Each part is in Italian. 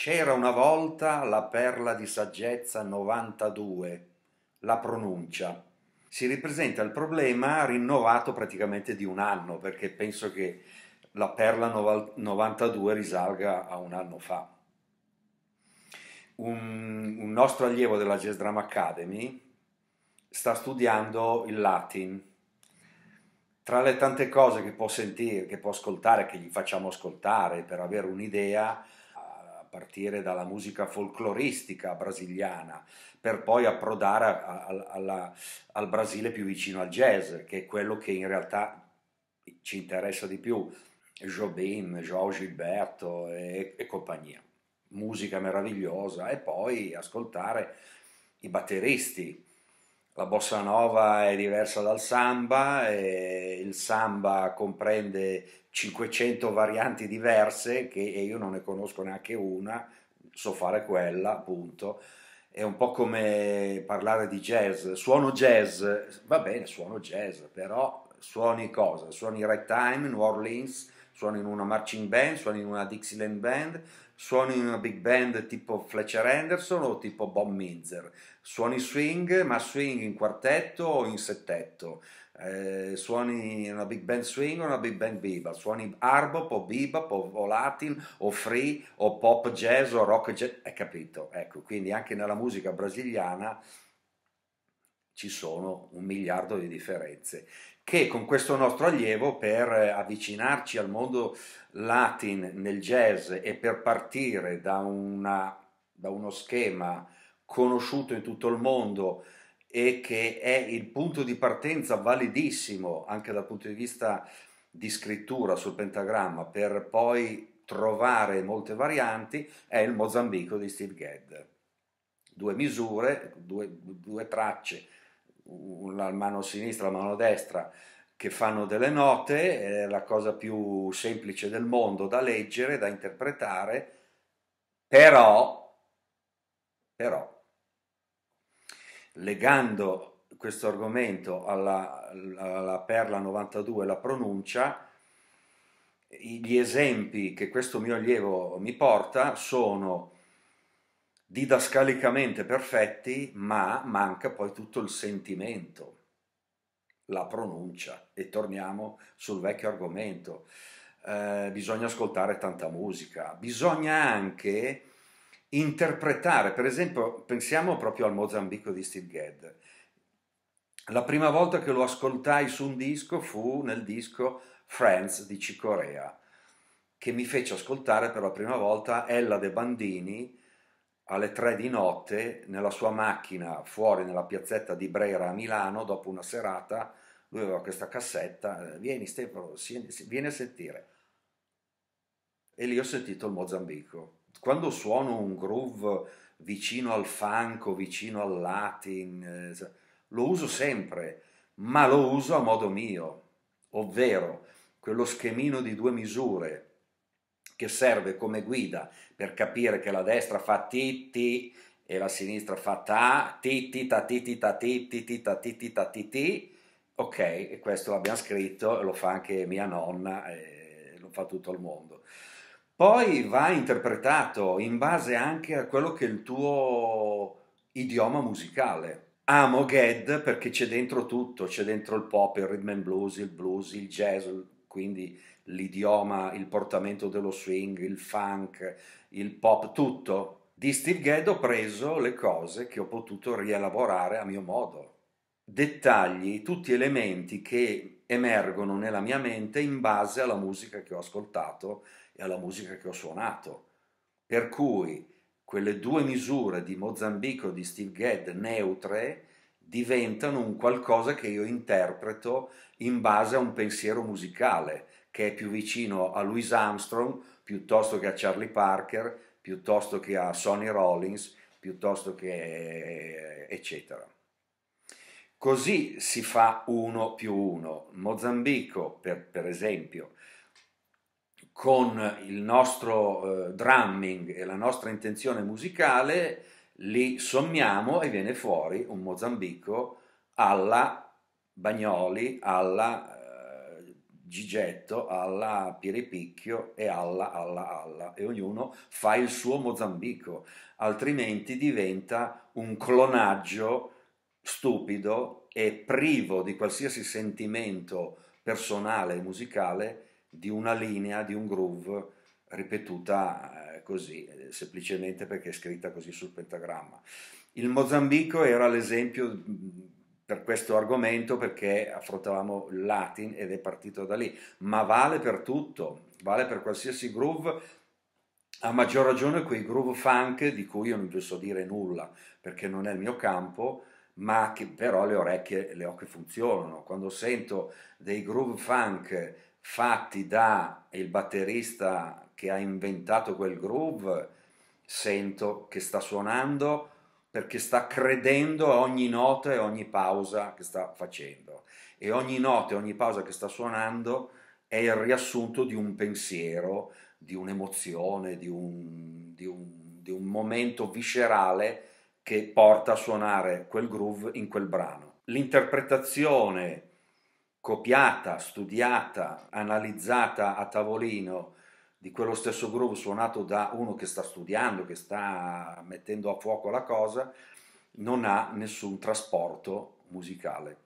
C'era una volta la perla di saggezza 92, la pronuncia. Si ripresenta il problema rinnovato praticamente di un anno, perché penso che la perla 92 risalga a un anno fa. Un, un nostro allievo della Jazz Drama Academy sta studiando il latin. Tra le tante cose che può sentire, che può ascoltare, che gli facciamo ascoltare per avere un'idea, partire dalla musica folcloristica brasiliana, per poi approdare a, a, alla, al Brasile più vicino al jazz, che è quello che in realtà ci interessa di più, Jobim, João Gilberto e, e compagnia. Musica meravigliosa e poi ascoltare i batteristi la bossa nova è diversa dal samba, il samba comprende 500 varianti diverse che io non ne conosco neanche una, so fare quella, appunto. È un po' come parlare di jazz, suono jazz, va bene, suono jazz, però suoni cosa? Suoni ragtime, New Orleans, suoni in una marching band, suoni in una Dixieland band, suoni in una big band tipo Fletcher Henderson o tipo Bob Minzer Suoni swing, ma swing in quartetto o in settetto, eh, suoni una big band swing o una big band bebop, suoni arbop o bebop o, latin o free o pop jazz o rock jazz, hai capito? Ecco, quindi anche nella musica brasiliana ci sono un miliardo di differenze che con questo nostro allievo per avvicinarci al mondo latin nel jazz e per partire da, una, da uno schema conosciuto in tutto il mondo e che è il punto di partenza validissimo anche dal punto di vista di scrittura sul pentagramma per poi trovare molte varianti è il Mozambico di Steve Gadd. Due misure, due, due tracce, la mano sinistra e la mano destra che fanno delle note, è la cosa più semplice del mondo da leggere, da interpretare, però, però legando questo argomento alla, alla perla 92, la pronuncia, gli esempi che questo mio allievo mi porta sono didascalicamente perfetti, ma manca poi tutto il sentimento, la pronuncia. E torniamo sul vecchio argomento. Eh, bisogna ascoltare tanta musica, bisogna anche interpretare, per esempio, pensiamo proprio al Mozambico di Steve Gadd. La prima volta che lo ascoltai su un disco fu nel disco Friends di Cicorea, che mi fece ascoltare per la prima volta Ella De Bandini alle tre di notte nella sua macchina fuori nella piazzetta di Brera a Milano dopo una serata. Lui aveva questa cassetta, vieni Stefano, vieni a sentire. E lì ho sentito il Mozambico quando suono un groove vicino al funk vicino al latin, eh, lo uso sempre, ma lo uso a modo mio, ovvero quello schemino di due misure che serve come guida per capire che la destra fa ti e la sinistra fa ta ti ta ti ta ti ti ta ti ta ti ok, e questo l'abbiamo scritto, lo fa anche mia nonna, eh, lo fa tutto il mondo. Poi va interpretato in base anche a quello che è il tuo idioma musicale. Amo Gad perché c'è dentro tutto, c'è dentro il pop, il rhythm and blues, il blues, il jazz, quindi l'idioma, il portamento dello swing, il funk, il pop, tutto. Di Steve Gadd ho preso le cose che ho potuto rielaborare a mio modo. Dettagli, tutti elementi che emergono nella mia mente in base alla musica che ho ascoltato e alla musica che ho suonato. Per cui quelle due misure di Mozambico di Steve Gadd neutre diventano un qualcosa che io interpreto in base a un pensiero musicale che è più vicino a Louis Armstrong piuttosto che a Charlie Parker, piuttosto che a Sonny Rollins, piuttosto che eccetera. Così si fa uno più uno. Mozambico, per, per esempio, con il nostro eh, drumming e la nostra intenzione musicale, li sommiamo e viene fuori un Mozambico alla Bagnoli, alla eh, Gigetto, alla Piripicchio e alla, alla, alla. E ognuno fa il suo Mozambico, altrimenti diventa un clonaggio stupido e privo di qualsiasi sentimento personale e musicale di una linea, di un groove ripetuta eh, così, eh, semplicemente perché è scritta così sul pentagramma. Il Mozambico era l'esempio mm, per questo argomento perché affrontavamo il Latin ed è partito da lì, ma vale per tutto, vale per qualsiasi groove, a maggior ragione quei groove funk di cui io non vi so dire nulla perché non è il mio campo, ma che però le orecchie, le orecchie funzionano. Quando sento dei groove funk fatti da il batterista che ha inventato quel groove, sento che sta suonando perché sta credendo a ogni nota e ogni pausa che sta facendo. E ogni nota e ogni pausa che sta suonando è il riassunto di un pensiero, di un'emozione, di un, di un, di un momento viscerale che porta a suonare quel groove in quel brano. L'interpretazione copiata, studiata, analizzata a tavolino di quello stesso groove suonato da uno che sta studiando, che sta mettendo a fuoco la cosa, non ha nessun trasporto musicale.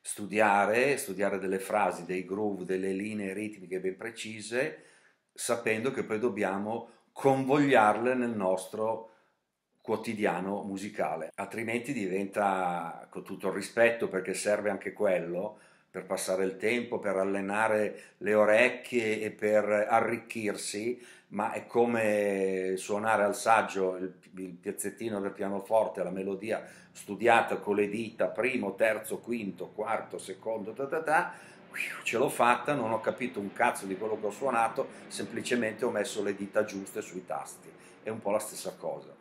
Studiare, studiare delle frasi, dei groove, delle linee ritmiche ben precise, sapendo che poi dobbiamo convogliarle nel nostro quotidiano musicale, altrimenti diventa, con tutto il rispetto, perché serve anche quello, per passare il tempo, per allenare le orecchie e per arricchirsi, ma è come suonare al saggio il, il pezzettino del pianoforte, la melodia studiata con le dita, primo, terzo, quinto, quarto, secondo, ta ta ta, ce l'ho fatta, non ho capito un cazzo di quello che ho suonato, semplicemente ho messo le dita giuste sui tasti, è un po' la stessa cosa.